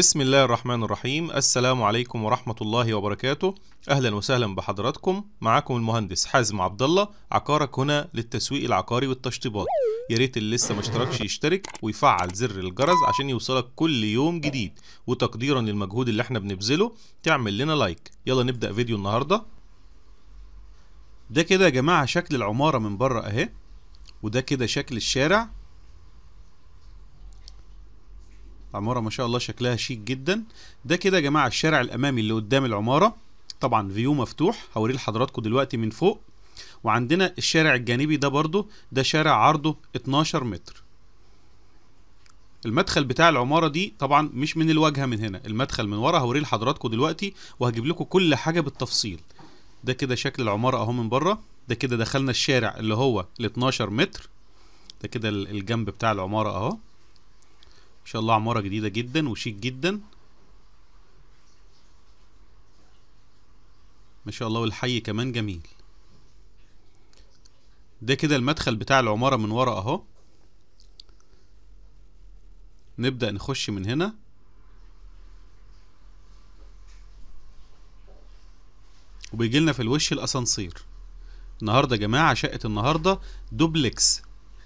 بسم الله الرحمن الرحيم السلام عليكم ورحمة الله وبركاته أهلا وسهلا بحضراتكم معاكم المهندس حازم عبد الله عقارك هنا للتسويق العقاري والتشطيبات يا ريت اللي لسه ما اشتركش يشترك ويفعل زر الجرس عشان يوصلك كل يوم جديد وتقديرا للمجهود اللي احنا بنبذله تعمل لنا لايك يلا نبدأ فيديو النهاردة ده كده يا جماعة شكل العمارة من بره اهي وده كده شكل الشارع عمارة ما شاء الله شكلها شيك جدا ده كده يا جماعة الشارع الأمامي اللي قدام العمارة طبعا فيو مفتوح هوريه لحضراتكم دلوقتي من فوق وعندنا الشارع الجانبي ده برضو ده شارع عرضه 12 متر المدخل بتاع العمارة دي طبعا مش من الواجهة من هنا المدخل من ورا هوريه لحضراتكم دلوقتي وهجيب لكم كل حاجة بالتفصيل ده كده شكل العمارة اهو من بره ده كده دخلنا الشارع اللي هو ال 12 متر ده كده الجنب بتاع العمارة اهو ما شاء الله عمارة جديدة جدا وشيك جدا ما شاء الله والحي كمان جميل ده كده المدخل بتاع العمارة من ورا اهو نبدأ نخش من هنا وبيجيلنا في الوش الاسانسير النهارده يا جماعه شقه النهارده دوبلكس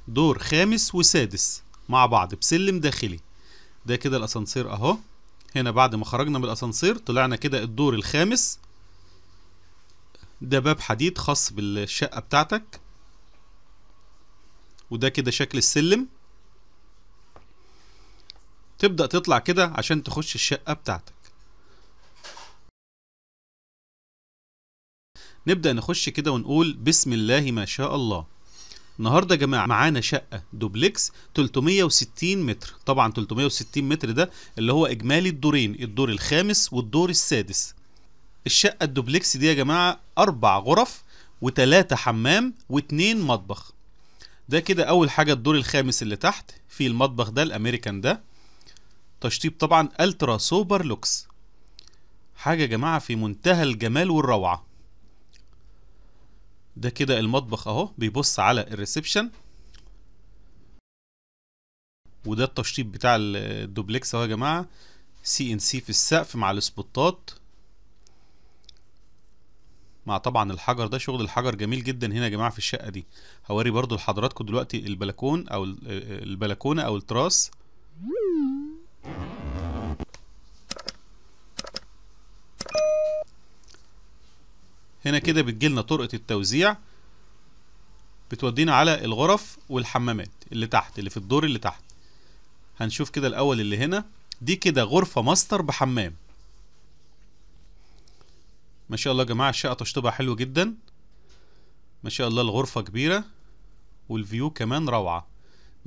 دور خامس وسادس مع بعض بسلم داخلي ده كده الاسانسير اهو هنا بعد ما خرجنا من الاسانسير طلعنا كده الدور الخامس ده باب حديد خاص بالشقه بتاعتك وده كده شكل السلم تبدا تطلع كده عشان تخش الشقه بتاعتك نبدا نخش كده ونقول بسم الله ما شاء الله النهارده يا جماعه معانا شقه دوبلكس 360 متر طبعا 360 متر ده اللي هو اجمالي الدورين الدور الخامس والدور السادس الشقه الدوبلكس دي يا جماعه اربع غرف وتلاتة حمام واتنين مطبخ ده كده اول حاجه الدور الخامس اللي تحت في المطبخ ده الامريكان ده تشطيب طبعا الترا سوبر لوكس حاجه يا جماعه في منتهى الجمال والروعه ده كده المطبخ اهو بيبص على الريسبشن وده التشطيب بتاع الدوبلكس اهو يا جماعه سي ان سي في السقف مع السبوتات مع طبعا الحجر ده شغل الحجر جميل جدا هنا يا جماعه في الشقه دي هوري برضو لحضراتكم دلوقتي البلكون او آه، آه، البلكونه او التراس هنا كده بتجيلنا طرقة التوزيع بتودينا على الغرف والحمامات اللي تحت اللي في الدور اللي تحت هنشوف كده الأول اللي هنا دي كده غرفة ماستر بحمام ما شاء الله يا جماعة الشقة تشطيبها حلو جدا ما شاء الله الغرفة كبيرة والفيو كمان روعة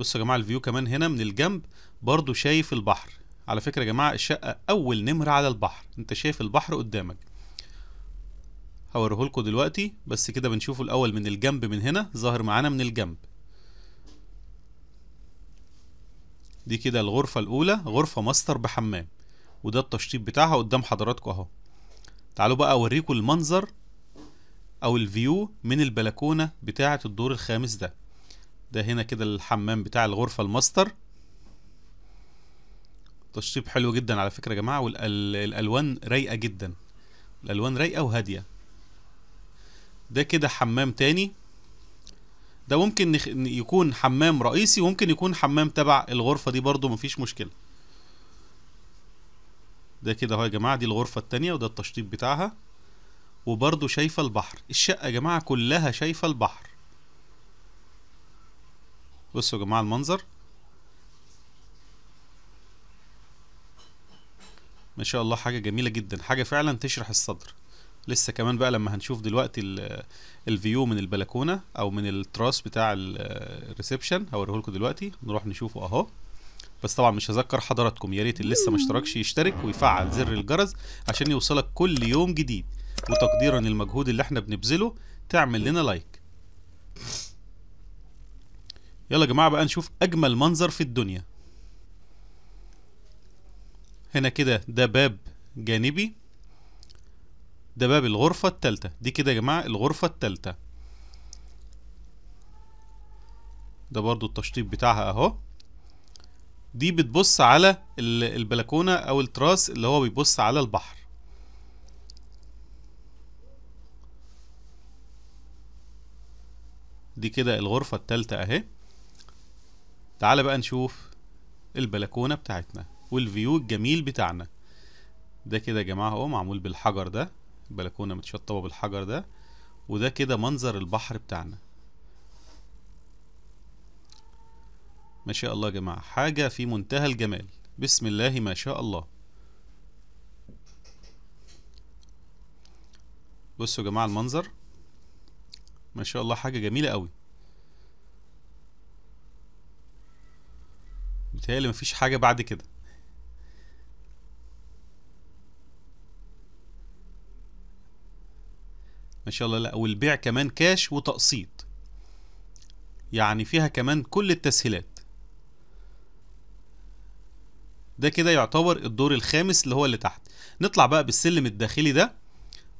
بصوا يا جماعة الفيو كمان هنا من الجنب برضو شايف البحر على فكرة يا جماعة الشقة أول نمرة على البحر أنت شايف البحر قدامك هوريه لكم دلوقتي بس كده بنشوفه الاول من الجنب من هنا ظاهر معانا من الجنب دي كده الغرفة الاولى غرفة ماستر بحمام وده التشطيب بتاعها قدام حضراتكم اهو تعالوا بقى اوريكم المنظر او الفيو من البلكونة بتاعة الدور الخامس ده ده هنا كده الحمام بتاع الغرفة الماستر تشطيب حلو جدا على فكرة يا جماعة والالوان رايقة جدا الالوان رايقه وهاديه ده كده حمام تاني ده ممكن يكون حمام رئيسي وممكن يكون حمام تبع الغرفة دي برضو مفيش مشكلة ده كده اهو يا جماعة دي الغرفة التانية وده التشطيب بتاعها وبرضو شايفة البحر الشقة يا جماعة كلها شايفة البحر بصوا يا جماعة المنظر ما شاء الله حاجة جميلة جدا حاجة فعلا تشرح الصدر لسه كمان بقى لما هنشوف دلوقتي الفيو من البلكونه او من التراس بتاع الريسبشن هوريه لكم دلوقتي نروح نشوفه اهو بس طبعا مش هذكر حضراتكم يا ريت اللي لسه ما اشتركش يشترك ويفعل زر الجرس عشان يوصلك كل يوم جديد وتقديرا للمجهود اللي احنا بنبذله تعمل لنا لايك يلا يا جماعه بقى نشوف اجمل منظر في الدنيا هنا كده ده باب جانبي ده باب الغرفة التالتة دي كده يا جماعة الغرفة التالتة ده برضو التشطيب بتاعها اهو دي بتبص على البلكونة او التراس اللي هو بيبص على البحر دي كده الغرفة التالتة اهي تعال بقى نشوف البلكونة بتاعتنا والفيو الجميل بتاعنا ده كده يا جماعة اهو معمول بالحجر ده بلكونه متشطبه بالحجر ده وده كده منظر البحر بتاعنا ما شاء الله يا جماعه حاجه في منتهى الجمال بسم الله ما شاء الله بصوا يا جماعه المنظر ما شاء الله حاجه جميله قوي متهيألي مفيش حاجه بعد كده ما شاء الله لا والبيع كمان كاش وتقسيط يعني فيها كمان كل التسهيلات ده كده يعتبر الدور الخامس اللي هو اللي تحت نطلع بقى بالسلم الداخلي ده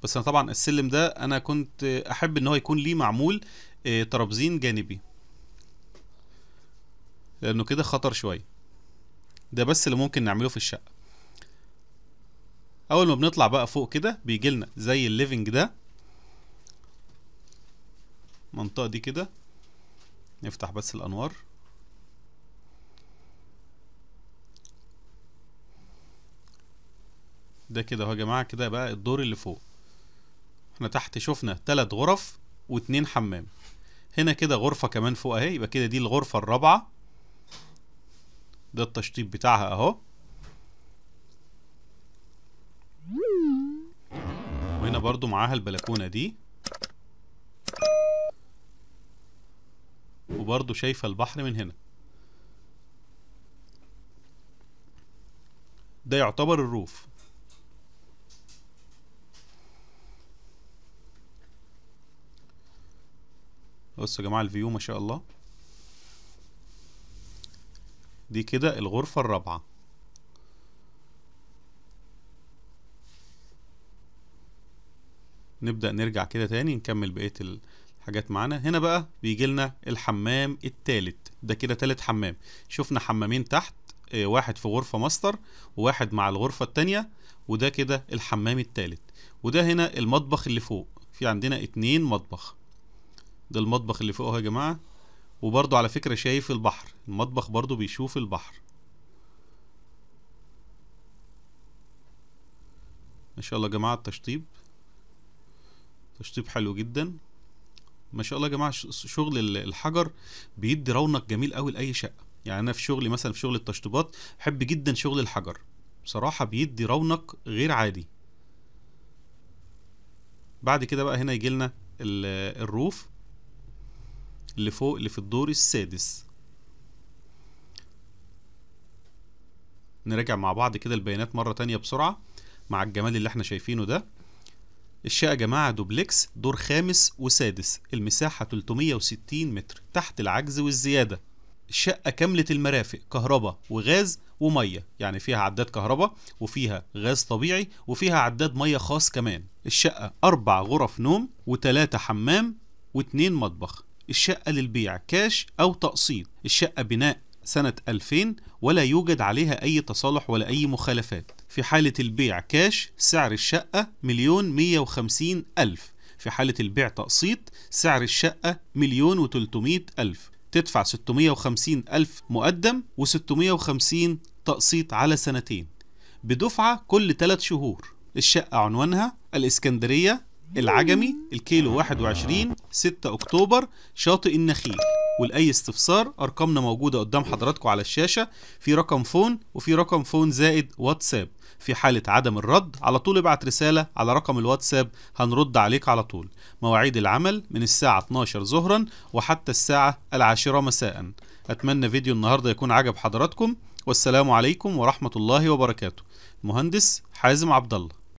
بس انا طبعا السلم ده انا كنت احب ان هو يكون ليه معمول آه، ترابزين جانبي لانه كده خطر شويه ده بس اللي ممكن نعمله في الشقه اول ما بنطلع بقى فوق كده بيجي لنا زي الليفنج ده المنطقة دي كده نفتح بس الأنوار ده كده اهو يا جماعة كده بقى الدور اللي فوق احنا تحت شفنا تلات غرف واتنين حمام هنا كده غرفة كمان فوق اهي يبقى كده دي الغرفة الرابعة ده التشطيب بتاعها اهو وهنا برضو معاها البلكونة دي وبرضه شايفة البحر من هنا ده يعتبر الروف بصوا يا جماعة الفيو ما شاء الله دي كده الغرفة الرابعة نبدأ نرجع كده تاني نكمل بقية حاجات معانا هنا بقى بيجي لنا الحمام الثالث ده كده ثالث حمام شفنا حمامين تحت آه، واحد في غرفة ماستر وواحد مع الغرفة التانية وده كده الحمام التالت وده هنا المطبخ اللي فوق في عندنا اتنين مطبخ ده المطبخ اللي فوق اهو يا جماعة وبرضو على فكرة شايف البحر المطبخ برضو بيشوف البحر ما شاء الله يا جماعة التشطيب تشطيب حلو جدا ما شاء الله يا جماعه شغل الحجر بيدي رونق جميل قوي لاي شقه يعني انا في شغلي مثلا في شغل التشطيبات بحب جدا شغل الحجر بصراحه بيدي رونق غير عادي بعد كده بقى هنا يجي لنا الروف اللي فوق اللي في الدور السادس نراجع مع بعض كده البيانات مره تانية بسرعه مع الجمال اللي احنا شايفينه ده الشقة يا جماعة دوبلكس دور خامس وسادس المساحة 360 متر تحت العجز والزيادة الشقة كاملة المرافق كهرباء وغاز ومية يعني فيها عداد كهرباء وفيها غاز طبيعي وفيها عداد مية خاص كمان الشقة أربع غرف نوم وتلاتة حمام واتنين مطبخ الشقة للبيع كاش أو تقسيط الشقة بناء سنة 2000 ولا يوجد عليها أي تصالح ولا أي مخالفات في حالة البيع كاش سعر الشقة مليون مية وخمسين ألف في حالة البيع تقسيط سعر الشقة مليون وتلتمية ألف تدفع وخمسين ألف مقدم وستمية وخمسين تقسيط على سنتين بدفعة كل ثلاث شهور الشقة عنوانها الإسكندرية العجمي الكيلو 21 6 أكتوبر شاطئ النخيل ولاي استفسار ارقامنا موجوده قدام حضراتكم على الشاشه في رقم فون وفي رقم فون زائد واتساب في حاله عدم الرد على طول ابعت رساله على رقم الواتساب هنرد عليك على طول مواعيد العمل من الساعه 12 ظهرا وحتى الساعه العاشره مساء اتمنى فيديو النهارده يكون عجب حضراتكم والسلام عليكم ورحمه الله وبركاته مهندس حازم عبد الله